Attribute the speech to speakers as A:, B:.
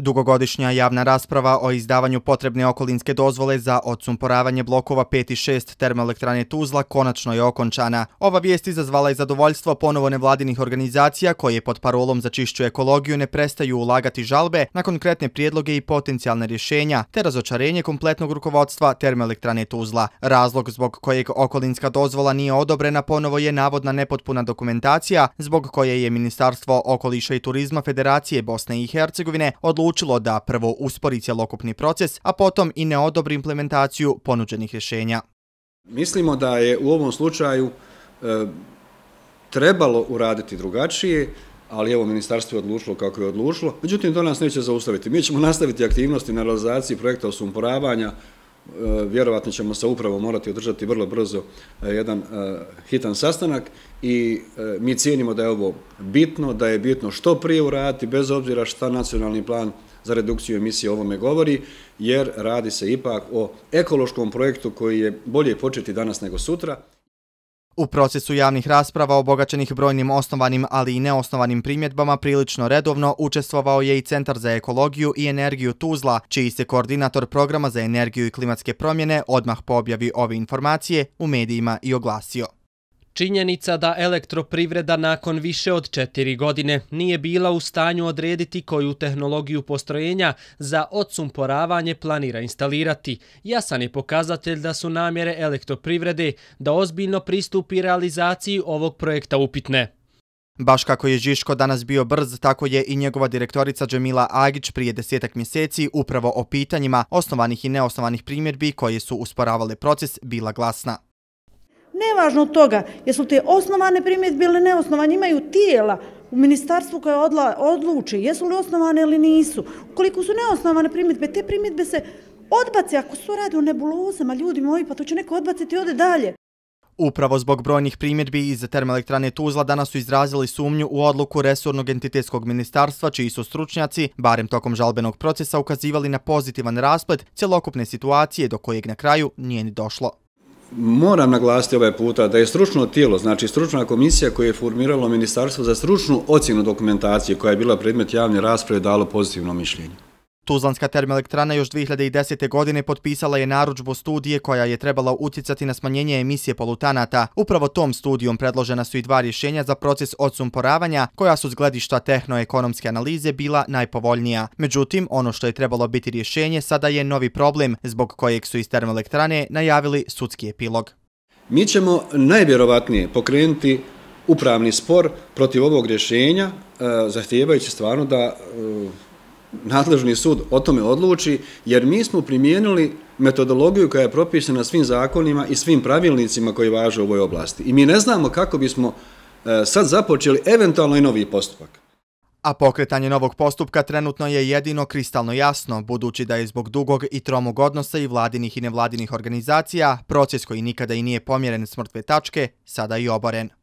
A: Dugogodišnja javna rasprava o izdavanju potrebne okolinske dozvole za odsumporavanje blokova 5 i 6 termoelektrane Tuzla konačno je okončana. Ova vijest izazvala je zadovoljstvo ponovo nevladinih organizacija koje pod parolom za čišću ekologiju ne prestaju ulagati žalbe na konkretne prijedloge i potencijalne rješenja, te razočarenje kompletnog rukovodstva termoelektrane Tuzla. Razlog zbog kojeg okolinska dozvola nije odobrena ponovo je navodna nepotpuna dokumentacija zbog koje je Ministarstvo okoliša i turizma Federacije Bosne i Hercegovine odlučio omogućilo da prvo uspori cjelokupni proces, a potom i ne odobri implementaciju ponuđenih rješenja.
B: Mislimo da je u ovom slučaju e, trebalo uraditi drugačije, ali evo ministarstvo je odlučilo kako je odlučilo, međutim to nas neće zaustaviti. Mi ćemo nastaviti aktivnosti na realizaciji projekta osumporavanja, Eh, vjerovatno ćemo sa upravo morati održati vrlo brzo eh, jedan eh, hitan sastanak i mi cijenimo da je ovo bitno, da je bitno što prije uraditi, bez obzira šta nacionalni plan za redukciju emisije o ovome govori, jer radi se ipak o ekološkom projektu koji je bolje početi danas nego sutra.
A: U procesu javnih rasprava obogaćenih brojnim osnovanim, ali i neosnovanim primjedbama prilično redovno učestvovao je i Centar za ekologiju i energiju Tuzla, čiji se koordinator programa za energiju i klimatske promjene odmah po objavi ove informacije u medijima i oglasio.
B: Činjenica da elektroprivreda nakon više od četiri godine nije bila u stanju odrediti koju tehnologiju postrojenja za odsumporavanje planira instalirati. Jasan je pokazatelj da su namjere elektroprivrede da ozbiljno pristupi realizaciji ovog projekta
A: upitne. Baš kako je Žiško danas bio brz, tako je i njegova direktorica Džemila Agić prije desetak mjeseci upravo o pitanjima osnovanih i neosnovanih primjerbi koje su usporavale proces bila glasna
B: nevažno od toga, jesu te osnovane primjet ili neosnovane, imaju tijela u ministarstvu koje odluči, jesu li osnovane ili nisu. Ukoliko su neosnovane primjetbe, te primjetbe se odbace ako su radi u nebulozama, ljudi moji, pa to će neko odbaciti i ode dalje.
A: Upravo zbog brojnih primjetbi iz termoelektrane Tuzla danas su izrazili sumnju u odluku resurnog entitetskog ministarstva, čiji su stručnjaci, barem tokom žalbenog procesa, ukazivali na pozitivan rasplet celokupne situacije do kojeg na kraju nije ni došlo
B: moram naglasiti ovaj puta da je stručno tijelo, znači stručna komisija koja je formiralo ministarstvo za stručnu ocjenu dokumentacije koja je bila predmet javne rasprave dalo pozitivno mišljenje.
A: Tuzlanska termoelektrana još 2010. godine potpisala je naručbu studije koja je trebala utjecati na smanjenje emisije polutanata. Upravo tom studijom predložena su i dva rješenja za proces odsumporavanja koja su zgledišta tehnoekonomske analize bila najpovoljnija. Međutim, ono što je trebalo biti rješenje sada je novi problem zbog kojeg su iz termoelektrane najavili sudski epilog.
B: Mi ćemo najvjerovatnije pokrenuti upravni spor protiv ovog rješenja, e, zahtijevajući stvarno da e, nadležni sud o tome odluči, jer mi smo primijenili metodologiju koja je propisana svim zakonima i svim pravilnicima koji važe u ovoj oblasti. I mi ne znamo kako bismo e, sad započeli eventualno i novi postupak.
A: A pokretanje novog postupka trenutno je jedino kristalno jasno, budući da je zbog dugog i tromog odnosa i vladinih i nevladinih organizacija proces koji nikada i nije pomjeren smrtve tačke sada i oboren.